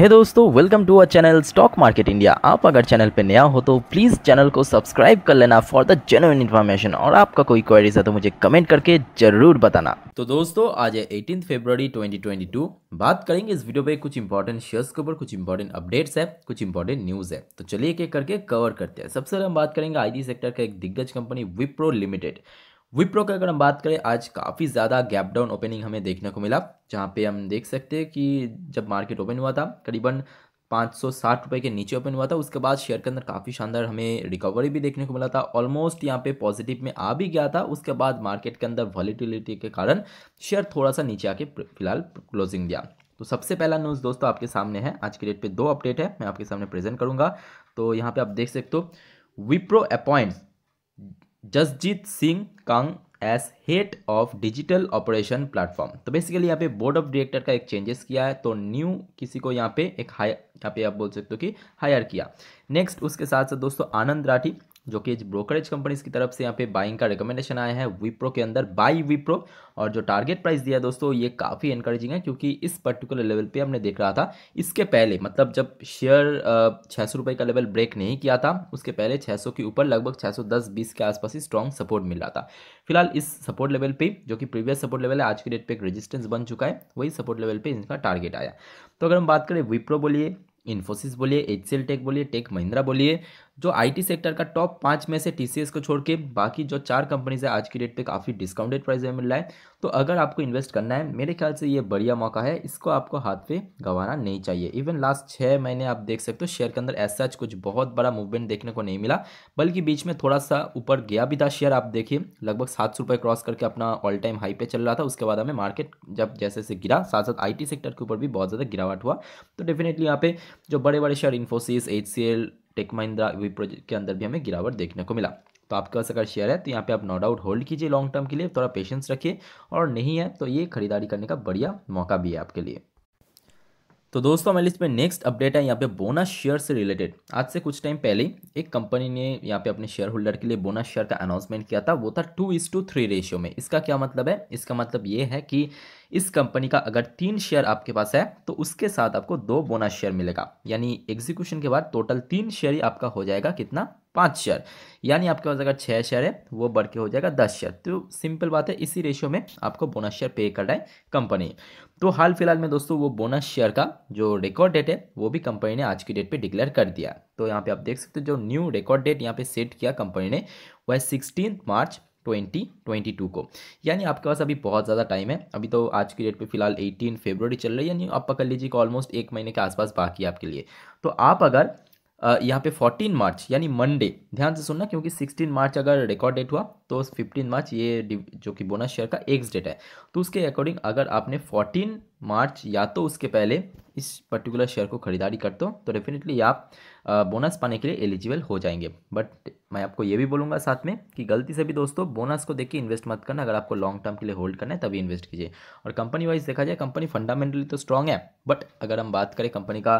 हे hey दोस्तों welcome to our channel stock market India आप अगर चैनल पे नया हो तो प्लीज़ चैनल को सब्सक्राइब कर लेना फॉर द जेन्यून इन्फॉर्मेशन और आपका कोई क्वेरीज है तो मुझे कमेंट करके जरूर बताना तो दोस्तों आज है एटीन फेब्रवरी 2022 बात करेंगे इस वीडियो पे कुछ इंपॉर्टेंट शेयर्स के ऊपर कुछ इंपॉर्टेंट अपडेट्स है कुछ इंपॉर्टेंट न्यूज़ है तो चलिए एक करके कवर करते हैं सबसे पहले हम बात करेंगे आईटी सेक्टर का एक दिग्गज कंपनी विप्रो लिमिटेड विप्रो का अगर हम बात करें आज काफ़ी ज़्यादा गैप डाउन ओपनिंग हमें देखने को मिला जहाँ पे हम देख सकते हैं कि जब मार्केट ओपन हुआ था करीबन पाँच सौ साठ रुपये के नीचे ओपन हुआ था उसके बाद शेयर के अंदर काफ़ी शानदार हमें रिकवरी भी देखने को मिला था ऑलमोस्ट यहाँ पे पॉजिटिव में आ भी गया था उसके बाद मार्केट के अंदर वॉलीटिलिटी के कारण शेयर थोड़ा सा नीचे आके फिलहाल क्लोजिंग दिया तो सबसे पहला न्यूज़ दोस्तों आपके सामने है आज के डेट पर दो अपडेट है मैं आपके सामने प्रेजेंट करूँगा तो यहाँ पर आप देख सकते हो Wipro appoints Jasjit Singh Kang as head of digital operation platform तो बेसिकली यहाँ पे बोर्ड ऑफ डायरेक्टर का एक चेंजेस किया है तो न्यू किसी को यहाँ पे एक हाई यहाँ पे आप बोल सकते हो कि हायर किया नेक्स्ट उसके साथ साथ दोस्तों आनंद राठी जो कि ब्रोकरेज कंपनीज की तरफ से यहाँ पे बाइंग का रिकमेंडेशन आया है विप्रो के अंदर बाई विप्रो और जो टारगेट प्राइस दिया दोस्तों ये काफ़ी इंकरेजिंग है क्योंकि इस पर्टिकुलर लेवल पे हमने देख रहा था इसके पहले मतलब जब शेयर छः सौ का लेवल ब्रेक नहीं किया था उसके पहले छः के ऊपर लगभग छः सौ के आसपास ही स्ट्रॉन्ग सपोर्ट मिल रहा था फिलहाल इस सपोर्ट लेवल पर जो कि प्रीवियस सपोर्ट लेवल है आज के डेट पर एक रजिस्टेंस बन चुका है वही सपोर्ट लेवल पर इनका टारगेट आया तो अगर हम बात करें विप्रो बोलिए इन्फोसिस बोलिए एच टेक बोलिए टेक महिंद्रा बोलिए जो आईटी सेक्टर का टॉप पाँच में से टीसीएस को छोड़ के बाकी जो चार कंपनीज है आज की डेट पे काफ़ी डिस्काउंटेड प्राइस में मिल रहा है तो अगर आपको इन्वेस्ट करना है मेरे ख्याल से ये बढ़िया मौका है इसको आपको हाथ पे गंवाना नहीं चाहिए इवन लास्ट छः महीने आप देख सकते हो शेयर के अंदर ऐसा कुछ बहुत बड़ा मूवमेंट देखने को नहीं मिला बल्कि बीच में थोड़ा सा ऊपर गया भी था शेयर आप देखिए लगभग सात सौ क्रॉस करके अपना ऑल टाइम हाई पे चल रहा था उसके बाद हमें मार्केट जब जैसे जैसे गिरा साथ साथ आई सेक्टर के ऊपर भी बहुत ज़्यादा गिरावट हुआ तो डेफिनेटली यहाँ पे जो बड़े बड़े share Infosys H tech Mahindra वी प्रोजेक्ट के अंदर भी हमें गिरावट देखने को मिला तो आपके पास अगर शेयर है तो यहाँ पे आप नो डाउट होल्ड कीजिए लॉन्ग टर्म के लिए थोड़ा पेशेंस रखिए और नहीं है तो ये खरीदारी करने का बढ़िया मौका भी है आपके लिए तो दोस्तों हमारे लिस्ट में नेक्स्ट अपडेट है यहाँ पे बोनस शेयर से रिलेटेड आज से कुछ टाइम पहले एक कंपनी ने यहाँ पे अपने शेयर होल्डर के लिए बोनस शेयर का अनाउंसमेंट किया था वो था two is to three ratio में इसका क्या मतलब है इसका मतलब ये है कि इस कंपनी का अगर तीन शेयर आपके पास है तो उसके साथ आपको दो बोनस शेयर मिलेगा यानी एग्जीक्यूशन के बाद टोटल तीन शेयर ही आपका हो जाएगा कितना पाँच शेयर यानी आपके पास अगर छः शेयर है वो बढ़ के हो जाएगा दस शेयर तो सिंपल बात है इसी रेशियो में आपको बोनस शेयर पे कर रहा है कंपनी तो हाल फिलहाल में दोस्तों वो बोनस शेयर का जो रिकॉर्ड डेट है वो भी कंपनी ने आज की डेट पे डिक्लेयर कर दिया तो यहाँ पे आप देख सकते हो जो न्यू रिकॉर्ड डेट यहाँ पे सेट किया कंपनी ने वह सिक्सटीन मार्च 2022 को यानी आपके पास अभी बहुत ज़्यादा टाइम है अभी तो आज की डेट पे फिलहाल 18 फरवरी चल रही है यानी आप पकड़ लीजिए कि ऑलमोस्ट एक महीने के आसपास बाकी है आपके लिए तो आप अगर यहाँ पे 14 मार्च यानी मंडे ध्यान से सुनना क्योंकि 16 मार्च अगर रिकॉर्ड डेट हुआ तो 15 मार्च ये जो कि बोनस शेयर का एक्स डेट है तो उसके अकॉर्डिंग अगर आपने 14 मार्च या तो उसके पहले इस पर्टिकुलर शेयर को खरीदारी कर दो तो डेफिनेटली आप बोनस पाने के लिए एलिजिबल हो जाएंगे बट मैं आपको ये भी बोलूँगा साथ में कि गलती से भी दोस्तों बोनस को देखिए इन्वेस्ट मत करना अगर आपको लॉन्ग टर्म के लिए होल्ड करना है तभी इन्वेस्ट कीजिए और कंपनी वाइज देखा जाए कंपनी फंडामेंटली तो स्ट्रांग है बट अगर हम बात करें कंपनी का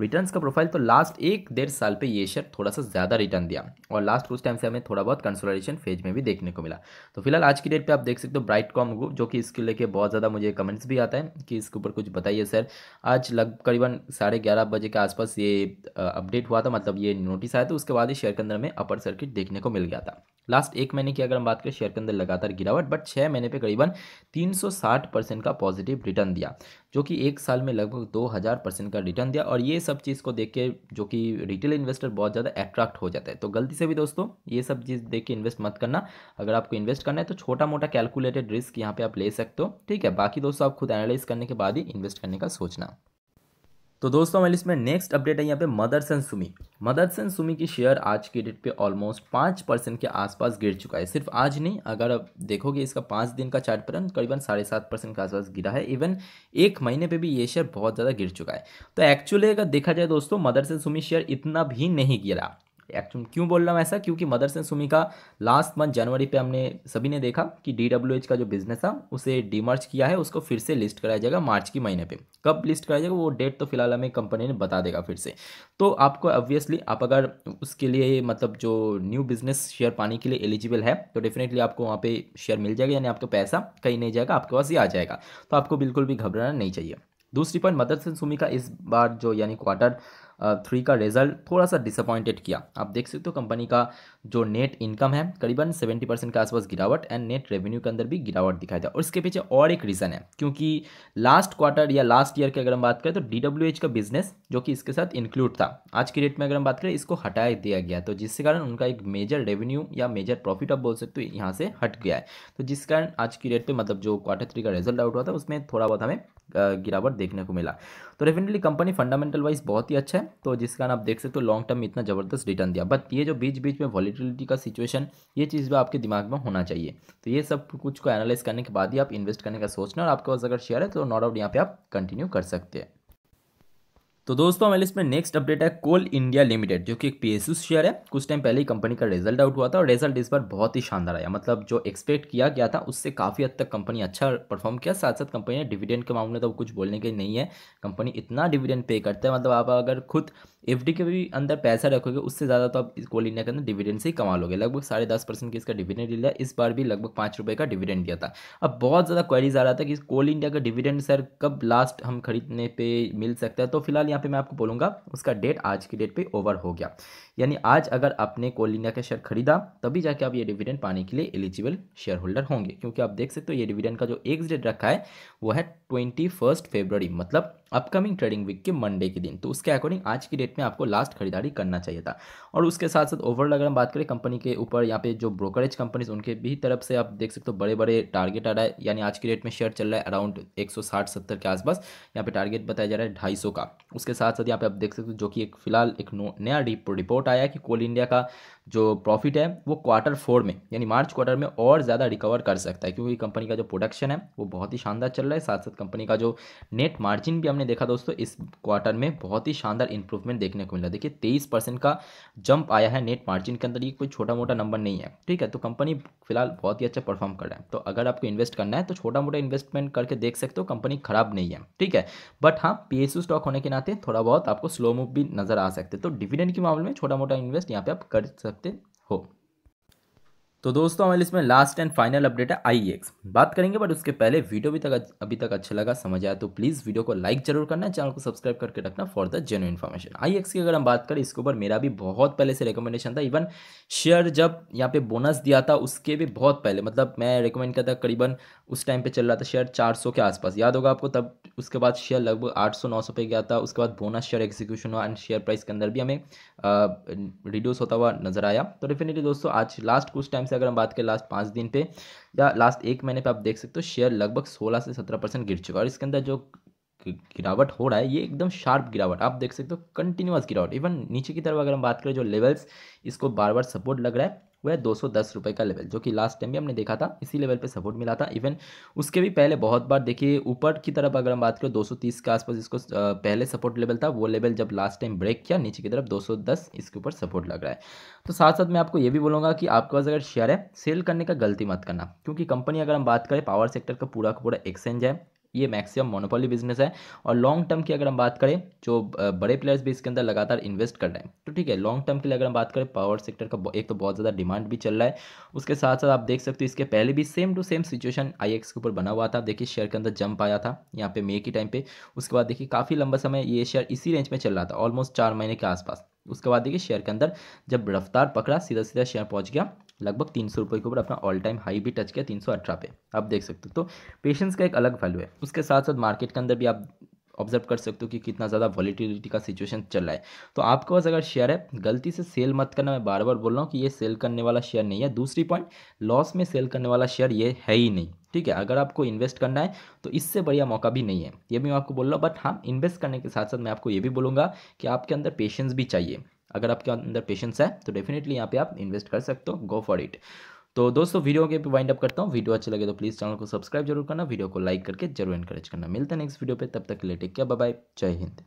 रिटर्न्स का प्रोफाइल तो लास्ट एक डेढ़ साल पे ये शेयर थोड़ा सा ज़्यादा रिटर्न दिया और लास्ट उस टाइम से हमें थोड़ा बहुत कंसोलिडेशन फेज में भी देखने को मिला तो फिलहाल आज की डेट पे आप देख सकते हो ब्राइट कॉम ग्रुप जो कि इसके लेके बहुत ज़्यादा मुझे कमेंट्स भी आता है कि इसके ऊपर कुछ बताइए सर आज लग करीबन साढ़े ग्यारह बजे के आसपास ये अपडेट हुआ था मतलब ये नोटिस आया था उसके बाद ही शेयर के अंदर हमें अपर सर्किट देखने को मिल गया था लास्ट एक महीने की अगर हम बात करें शेयर के अंदर लगातार गिरावट बट छः महीने पे करीबन 360 परसेंट का पॉजिटिव रिटर्न दिया जो कि एक साल में लगभग 2000 परसेंट का रिटर्न दिया और ये सब चीज़ को देख के जो कि रिटेल इन्वेस्टर बहुत ज़्यादा अट्रैक्ट हो जाता है तो गलती से भी दोस्तों ये सब चीज़ देख के इन्वेस्ट मत करना अगर आपको इन्वेस्ट करना है तो छोटा मोटा कैलकुलेटेड रिस्क यहाँ पर आप ले सकते हो ठीक है बाकी दोस्तों आप खुद एनालाइज करने के बाद ही इन्वेस्ट करने का सोचना तो दोस्तों हमारी इसमें नेक्स्ट अपडेट है यहाँ पे मदर्स एंड सुमी मदर्स एंड सुमी की शेयर आज के डेट पे ऑलमोस्ट पाँच परसेंट के आसपास गिर चुका है सिर्फ आज नहीं अगर आप देखोगे इसका पाँच दिन का चार्ट पर करीबन साढ़े सात परसेंट के आसपास गिरा है इवन एक महीने पे भी ये शेयर बहुत ज़्यादा गिर चुका है तो एक्चुअली अगर देखा जाए दोस्तों मदर्स एंड सुमी शेयर इतना भी नहीं गिरा एक्चुअल क्यों बोल रहा हूँ ऐसा क्योंकि मदर्स एंड सुमी का लास्ट मंथ जनवरी पे हमने सभी ने देखा कि डी का जो बिजनेस था उसे डीमर्च किया है उसको फिर से लिस्ट कराया जाएगा मार्च के महीने पे कब लिस्ट कराया जाएगा वो डेट तो फिलहाल हमें कंपनी ने बता देगा फिर से तो आपको ऑब्वियसली आप अगर उसके लिए मतलब जो न्यू बिजनेस शेयर पाने के लिए एलिजिबल है तो डेफिनेटली आपको वहाँ पर शेयर मिल जाएगा यानी आपका पैसा कहीं नहीं जाएगा आपके पास ही आ जाएगा तो आपको बिल्कुल भी घबराना नहीं चाहिए दूसरी पॉइंट मदर्स एंड सुमी का इस बार जो यानी क्वार्टर थ्री का रिजल्ट थोड़ा सा डिसअपॉइंटेड किया आप देख सकते हो कंपनी का जो नेट इनकम है करीबन सेवेंटी परसेंट के आसपास गिरावट एंड नेट रेवेन्यू के अंदर भी गिरावट दिखाई दिया और इसके पीछे और एक रीज़न है क्योंकि लास्ट क्वार्टर या लास्ट ईयर की अगर हम बात करें तो डी का बिजनेस जो कि इसके साथ इंक्लूड था आज की डेट में अगर हम बात करें इसको हटा दिया गया तो जिसके कारण उनका एक मेजर रेवेन्यू या मेजर प्रॉफिट आप बोल सकते हो यहाँ से हट गया है तो जिस कारण आज की डेट पर मतलब जो क्वार्टर थ्री का रिजल्ट आउट हुआ था उसमें थोड़ा बहुत हमें गिरावट देखने को मिला तो डेफिनेटली कंपनी फंडामेंटल वाइज बहुत ही अच्छा है तो जिस कारण आप देख सकते हो लॉन्ग टर्म में इतना ज़बरदस्त रिटर्न दिया बट ये जो बीच बीच में वॉलीटिलिटी का सिचुएशन ये चीज़ भी आपके दिमाग में होना चाहिए तो ये सब कुछ को एनालाइज करने के बाद ही आप इन्वेस्ट करने का सोचना और आपके पास अगर शेयर है तो नो डाउट यहाँ पे आप कंटिन्यू कर सकते हैं तो दोस्तों हमारे इसमें नेक्स्ट अपडेट है कोल इंडिया लिमिटेड जो कि एक पी शेयर है कुछ टाइम पहले ही कंपनी का रिजल्ट आउट हुआ था और रिजल्ट इस बार बहुत ही शानदार आया मतलब जो एक्सपेक्ट किया गया था उससे काफ़ी हद तक कंपनी अच्छा परफॉर्म किया साथ साथ कंपनी ने डिविडेंड के मामले तो कुछ बोलने के नहीं है कंपनी इतना डिविडेंड पे करता है मतलब आप अगर खुद एफ के भी अंदर पैसा रखोगे उससे ज़्यादा तो आप कोल इंडिया के अंदर डिविडेंड से ही कमा लोगे लगभग साढ़े दस परसेंट की इसका डिविडेंड डील है इस बार भी लगभग पाँच रुपये का डिविडेंड दिया था अब बहुत ज़्यादा क्वेरीज आ रहा था कि कोल इंडिया का डिविडेंड सर कब लास्ट हम खरीदने पर मिल सकता है तो फिलहाल यहाँ पे मैं आपको बोलूँगा उसका डेट आज की डेट पे ओवर हो गया यानी आज अगर आपने कोल इंडिया का शेयर खरीदा तभी जाके आप ये डिविडेंड पाने के लिए एलिजिबल शेयर होल्डर होंगे क्योंकि आप देख सकते हो ये डिविडेंड का जो एक डेट रखा है वो है ट्वेंटी फर्स्ट मतलब अपकमिंग ट्रेडिंग वीक के मंडे के दिन तो उसके अकॉर्डिंग आज की डेट में आपको लास्ट खरीदारी करना चाहिए था और उसके साथ साथ ओवरऑल अगर हम बात करें कंपनी के ऊपर यहाँ पे जो ब्रोकरेज कंपनीज उनके भी तरफ से आप देख सकते हो बड़े बड़े टारगेट आ रहा है यानी आज की डेट में शेयर चल रहा है अराउंड एक सौ के आसपास यहाँ पे टारगेट बताया जा रहा है ढाई का उसके साथ साथ यहाँ पे आप देख सकते हो जो कि एक फिलहाल एक नया रिपोर्ट आया है कि कोल इंडिया का जो प्रॉफिट है वो क्वार्टर फोर में यानी मार्च क्वार्टर में और ज़्यादा रिकवर कर सकता है क्योंकि कंपनी का जो प्रोडक्शन है वो बहुत ही शानदार चल रहा है साथ साथ कंपनी का जो नेट मार्जिन भी हमने देखा दोस्तों इस क्वार्टर में बहुत ही शानदार इंप्रूवमेंट देखने को मिला देखिए तेईस परसेंट का जंप आया है नेट मार्जिन के अंदर ये कोई छोटा मोटा नंबर नहीं है ठीक है तो कंपनी फिलहाल बहुत ही अच्छा परफॉर्म कर रहा है तो अगर आपको इन्वेस्ट करना है तो छोटा मोटा इन्वेस्टमेंट करके देख सकते हो कंपनी खराब नहीं है ठीक है बट हाँ पी स्टॉक होने के नाते थोड़ा बहुत आपको स्लो मूव भी नजर आ सकते तो डिविडेंड के मामले में छोटा मोटा इन्वेस्ट यहाँ पे आप कर सकते होते हो तो दोस्तों हमारे इसमें लास्ट एंड फाइनल अपडेट है आई e बात करेंगे बट उसके पहले वीडियो भी तक अभी तक अच्छा लगा समझ आया तो प्लीज़ वीडियो को लाइक जरूर करना चैनल को सब्सक्राइब करके रखना फॉर द जेन्यू इन्फॉर्मेशन आई की अगर हम बात करें इसके ऊपर मेरा भी बहुत पहले से रिकमेंडेशन था इवन शेयर जब यहाँ पे बोनस दिया था उसके भी बहुत पहले मतलब मैं रिकमेंड करता करीबन उस टाइम पर चल रहा था शेयर चार के आसपास याद होगा आपको तब उसके बाद शेयर लगभग आठ सौ पे गया था उसके बाद बोनस शेयर एग्जीक्यूशन हुआ एंड शेयर प्राइस के अंदर भी हमें रिड्यूस होता हुआ नजर आया तो डेफिनेटली दोस्तों आज लास्ट कुछ टाइम से अगर हम बात करें लास्ट पाँच दिन पे या लास्ट एक महीने पे आप देख सकते हो शेयर लगभग सोलह से सत्रह परसेंट गिर चुका है और इसके अंदर जो गिरावट हो रहा है ये एकदम शार्प गिरावट आप देख सकते हो कंटिन्यूस गिरावट इवन नीचे की तरफ अगर हम बात करें जो लेवल्स इसको बार बार सपोर्ट लग रहा है वह दो सौ दस रुपये का लेवल जो कि लास्ट टाइम भी हमने देखा था इसी लेवल पे सपोर्ट मिला था इवन उसके भी पहले बहुत बार देखिए ऊपर की तरफ अगर हम बात करें 230 के आसपास इसको पहले सपोर्ट लेवल था वो लेवल जब लास्ट टाइम ब्रेक किया नीचे की तरफ 210 इसके ऊपर सपोर्ट लग रहा है तो साथ साथ मैं आपको ये भी बोलूँगा कि आपके पास अगर शेयर है सेल करने का गलती मत करना क्योंकि कंपनी अगर हम बात करें पावर सेक्टर का पूरा का पूरा एक्सचेंज है ये मैक्सिमम मोनोपोली बिजनेस है और लॉन्ग टर्म की अगर हम बात करें जो बड़े प्लेयर्स भी इसके अंदर लगातार इन्वेस्ट कर रहे हैं तो ठीक है लॉन्ग टर्म के लिए अगर हम बात करें पावर सेक्टर का एक तो बहुत ज़्यादा डिमांड भी चल रहा है उसके साथ साथ आप देख सकते हो इसके पहले भी सेम टू सेम सिचुएशन आई एक्स के ऊपर बना हुआ था देखिए शेयर के अंदर जंप आया था यहाँ पे मे के टाइम पे उसके बाद देखिए काफ़ी लंबा समय ये शेयर इसी रेंज में चल रहा था ऑलमोस्ट चार महीने के आसपास उसके बाद देखिए शेयर के अंदर जब रफ्तार पकड़ा सीधा सीधा शेयर पहुंच गया लगभग तीन सौ रुपये के ऊपर अपना ऑल टाइम हाई भी टच किया तीन सौ अठारह पे आप देख सकते हो तो पेशेंस का एक अलग वैल्यू है उसके साथ साथ मार्केट के अंदर भी आप ऑब्जर्व कर सकते हो कि कितना ज़्यादा वॉलीटिलिटी का सिचुएशन चल रहा है तो आपके पास अगर शेयर है गलती से सेल मत करना मैं बार बार बोल रहा हूँ कि ये सेल करने वाला शेयर नहीं है दूसरी पॉइंट लॉस में सेल करने वाला शेयर ये है ही नहीं ठीक है अगर आपको इन्वेस्ट करना है तो इससे बढ़िया मौका भी नहीं है ये भी मैं आपको बोल रहा हूँ बट हाँ इन्वेस्ट करने के साथ साथ मैं आपको ये भी बोलूँगा कि आपके अंदर पेशेंस भी चाहिए अगर आपके अंदर पेशेंस है तो डेफिनेटली यहाँ पे आप इन्वेस्ट कर सकते हो गो फॉर इट तो दोस्तों वीडियो के वाइंड अप करता हूँ वीडियो अच्छा लगे तो प्लीज़ चैनल को सब्सक्राइब जरूर करना वीडियो को लाइक करके जरूर इनकरेज करना मिलता है नेक्स्ट वीडियो पर तब तक लेटे क्या बाय जय हिंद